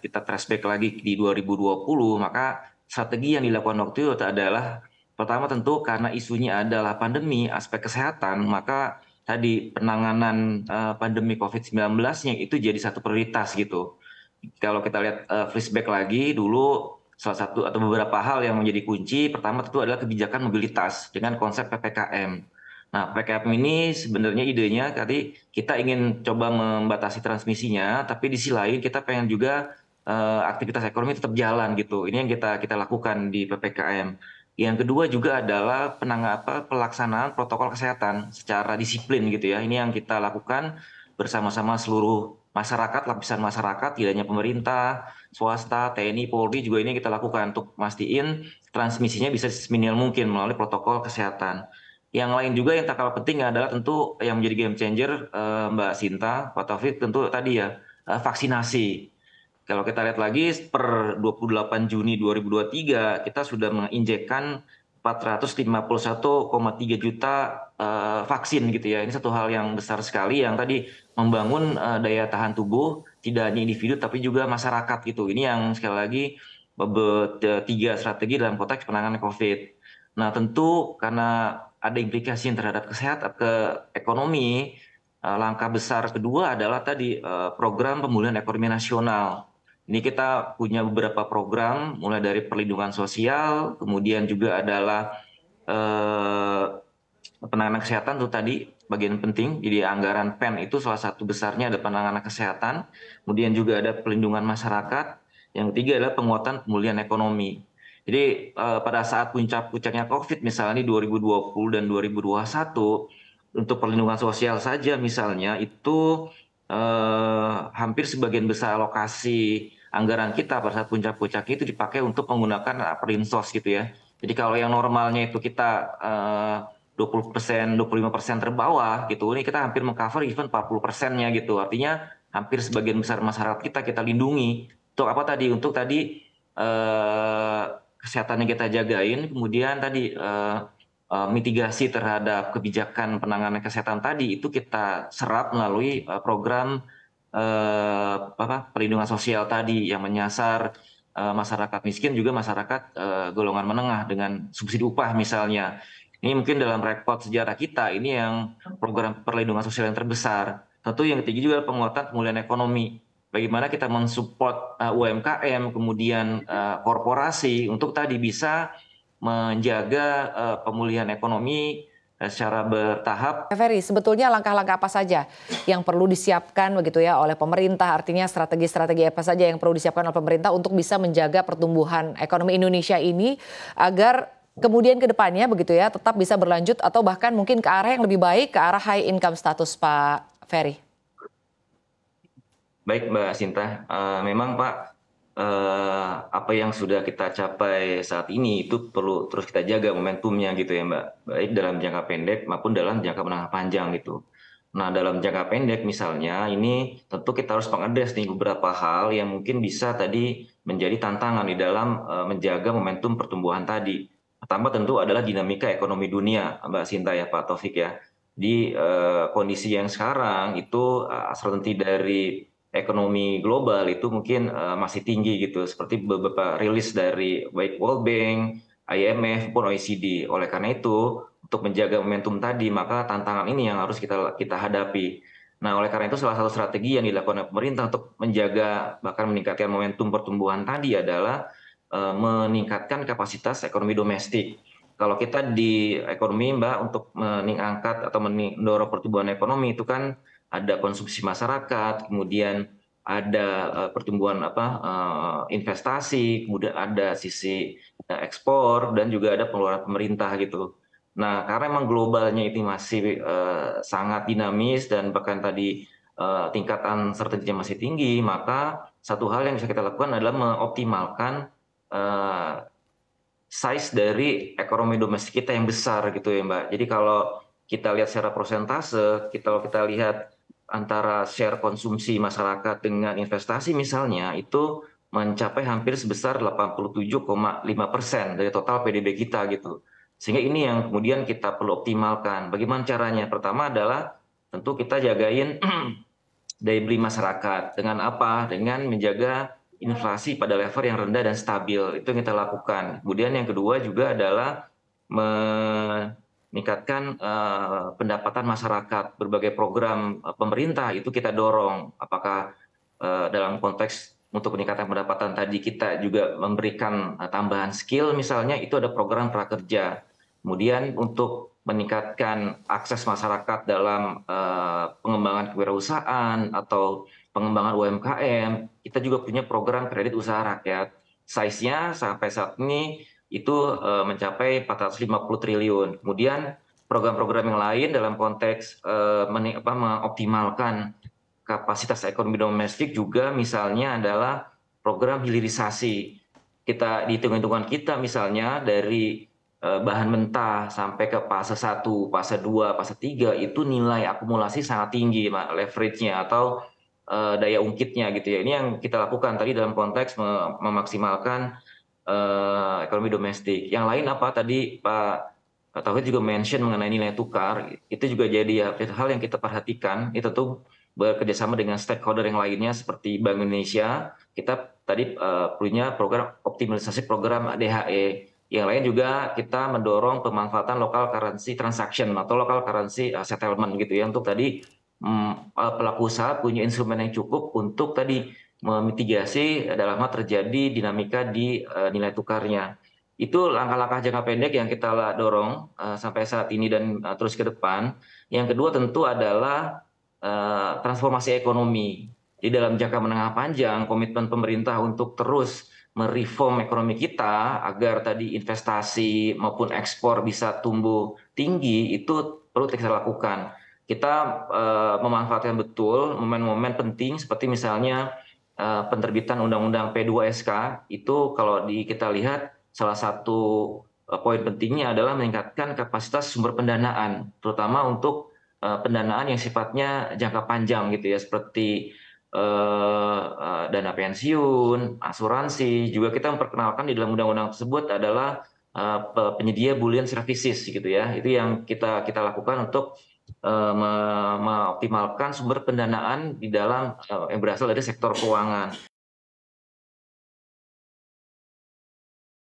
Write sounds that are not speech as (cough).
kita flashback lagi di 2020, maka strategi yang dilakukan waktu itu adalah pertama tentu karena isunya adalah pandemi, aspek kesehatan, maka tadi penanganan uh, pandemi COVID-19-nya itu jadi satu prioritas gitu. Kalau kita lihat uh, flashback lagi dulu salah satu atau beberapa hal yang menjadi kunci pertama tentu adalah kebijakan mobilitas dengan konsep PPKM. Nah, PPKM ini sebenarnya idenya tadi kita ingin coba membatasi transmisinya, tapi di sisi lain kita pengen juga Eh, aktivitas ekonomi tetap jalan gitu. Ini yang kita kita lakukan di ppkm. Yang kedua juga adalah penanggap apa, pelaksanaan protokol kesehatan secara disiplin gitu ya. Ini yang kita lakukan bersama-sama seluruh masyarakat, lapisan masyarakat, tidak hanya pemerintah, swasta, TNI, Polri juga ini kita lakukan untuk mastiin transmisinya bisa seminimal mungkin melalui protokol kesehatan. Yang lain juga yang tak kalah penting adalah tentu yang menjadi game changer eh, Mbak Sinta, Pak Taufik tentu tadi ya eh, vaksinasi kalau kita lihat lagi per 28 Juni 2023 kita sudah menginjekkan 451,3 juta uh, vaksin gitu ya. Ini satu hal yang besar sekali yang tadi membangun uh, daya tahan tubuh tidak hanya individu tapi juga masyarakat gitu. Ini yang sekali lagi eh, tiga strategi dalam konteks penanganan COVID. Nah tentu karena ada implikasi terhadap kesehatan ke ekonomi, langkah besar kedua adalah tadi program pemulihan ekonomi nasional ini kita punya beberapa program, mulai dari perlindungan sosial, kemudian juga adalah eh, penanganan kesehatan itu tadi bagian penting. Jadi anggaran PEN itu salah satu besarnya ada penanganan kesehatan, kemudian juga ada perlindungan masyarakat, yang ketiga adalah penguatan pemulihan ekonomi. Jadi eh, pada saat puncak-puncaknya COVID misalnya di 2020 dan 2021 untuk perlindungan sosial saja misalnya itu eh, hampir sebagian besar alokasi anggaran kita pada saat puncak-puncak itu dipakai untuk menggunakan ah, perinsos gitu ya. Jadi kalau yang normalnya itu kita uh, 20%, 25% terbawah gitu, ini kita hampir mengcover even 40 persennya gitu. Artinya hampir sebagian besar masyarakat kita kita lindungi. Untuk apa tadi? Untuk tadi eh, kesehatannya kita jagain, kemudian tadi eh, eh, mitigasi terhadap kebijakan penanganan kesehatan tadi itu kita serap melalui eh, program eh, apa, perlindungan sosial tadi yang menyasar eh, masyarakat miskin juga masyarakat eh, golongan menengah dengan subsidi upah misalnya. Ini mungkin dalam rekod sejarah kita ini yang program perlindungan sosial yang terbesar. Tentu yang ketiga juga penguatan pemulihan ekonomi. Bagaimana kita mensupport uh, eh, UMKM kemudian uh, korporasi untuk tadi bisa menjaga uh, pemulihan ekonomi secara bertahap. Ya, Ferry, sebetulnya langkah-langkah apa saja yang perlu disiapkan begitu ya oleh pemerintah? Artinya strategi-strategi apa saja yang perlu disiapkan oleh pemerintah untuk bisa menjaga pertumbuhan ekonomi Indonesia ini agar kemudian ke depannya begitu ya tetap bisa berlanjut atau bahkan mungkin ke arah yang lebih baik, ke arah high income status Pak Ferry? Baik Mbak Sinta, uh, memang Pak Eh, apa yang sudah kita capai saat ini itu perlu terus kita jaga momentumnya gitu ya Mbak. Baik dalam jangka pendek maupun dalam jangka menengah panjang gitu. Nah, dalam jangka pendek misalnya ini tentu kita harus mengadres nih beberapa hal yang mungkin bisa tadi menjadi tantangan di dalam eh, menjaga momentum pertumbuhan tadi. Pertama tentu adalah dinamika ekonomi dunia, Mbak Sinta ya Pak Taufik ya. Di uh, kondisi yang sekarang itu uh, dari ekonomi global itu mungkin uh, masih tinggi gitu seperti beberapa rilis dari baik World Bank, IMF pun OECD. Oleh karena itu untuk menjaga momentum tadi maka tantangan ini yang harus kita kita hadapi. Nah, oleh karena itu salah satu strategi yang dilakukan oleh pemerintah untuk menjaga bahkan meningkatkan momentum pertumbuhan tadi adalah uh, meningkatkan kapasitas ekonomi domestik. Kalau kita di ekonomi Mbak untuk meningkat atau mendorong pertumbuhan ekonomi itu kan ada konsumsi masyarakat, kemudian ada eh, pertumbuhan apa eh, investasi, kemudian ada sisi eh, ekspor dan juga ada pengeluaran pemerintah gitu. Nah, karena memang globalnya itu masih sangat dinamis dan bahkan tadi tingkatan tingkat masih tinggi, maka satu hal yang bisa kita lakukan adalah mengoptimalkan size dari ekonomi domestik kita yang besar gitu ya Mbak. Jadi kalau kita lihat secara persentase, kita kalau kita lihat antara share konsumsi masyarakat dengan investasi misalnya itu mencapai hampir sebesar 87,5 persen dari total PDB kita gitu. Sehingga ini yang kemudian kita perlu optimalkan. Bagaimana caranya? Pertama adalah tentu kita jagain (clears throat) daya beli masyarakat. Dengan apa? Dengan menjaga inflasi pada level yang rendah dan stabil. Itu yang kita lakukan. Kemudian yang kedua juga adalah meningkatkan uh, pendapatan masyarakat, berbagai program uh, pemerintah itu kita dorong. Apakah uh, dalam konteks untuk peningkatan pendapatan tadi kita juga memberikan uh, tambahan skill misalnya itu ada program prakerja. Kemudian untuk meningkatkan akses masyarakat dalam uh, pengembangan kewirausahaan atau pengembangan UMKM, kita juga punya program kredit usaha rakyat. Size-nya sampai saat ini itu uh, mencapai 450 triliun. Kemudian program-program yang lain dalam konteks uh, eh, men apa, mengoptimalkan kapasitas ekonomi domestik juga misalnya adalah program hilirisasi. Kita dihitung hitungan kita misalnya dari uh, bahan mentah sampai ke fase 1, fase 2, fase 3 itu nilai akumulasi sangat tinggi leverage-nya atau uh, daya ungkitnya gitu ya. Ini yang kita lakukan tadi dalam konteks memaksimalkan uh, ekonomi domestik. Yang lain apa tadi Pak Tauhid juga mention mengenai nilai tukar, itu juga jadi ya, hal yang kita perhatikan. Itu tuh bekerjasama dengan stakeholder yang lainnya seperti Bank Indonesia, kita tadi uh, punya program optimalisasi program DHE. Yang lain juga kita mendorong pemanfaatan lokal currency transaction atau lokal currency uh, settlement gitu ya untuk tadi mm, pelaku usaha punya instrumen yang cukup untuk tadi memitigasi eh, dalam hal terjadi dinamika di eh, nilai tukarnya. Itu langkah-langkah jangka pendek yang kita dorong eh, sampai saat ini dan terus ke depan. Yang kedua tentu adalah transformasi ekonomi. Di dalam jangka menengah panjang, komitmen pemerintah untuk terus mereform ekonomi kita agar tadi investasi maupun ekspor bisa tumbuh tinggi itu perlu kita lakukan. Kita uh, memanfaatkan betul momen-momen penting seperti misalnya Eh, penerbitan Undang-Undang P2SK itu kalau di, kita lihat salah satu eh, poin pentingnya adalah meningkatkan kapasitas sumber pendanaan, terutama untuk eh, pendanaan yang sifatnya jangka panjang gitu ya, seperti dana pensiun, asuransi. Juga kita memperkenalkan di dalam undang-undang tersebut adalah penyedia bulian services gitu ya. Itu yang kita kita lakukan untuk Eh, mengoptimalkan sumber pendanaan di dalam eh, yang berasal dari sektor keuangan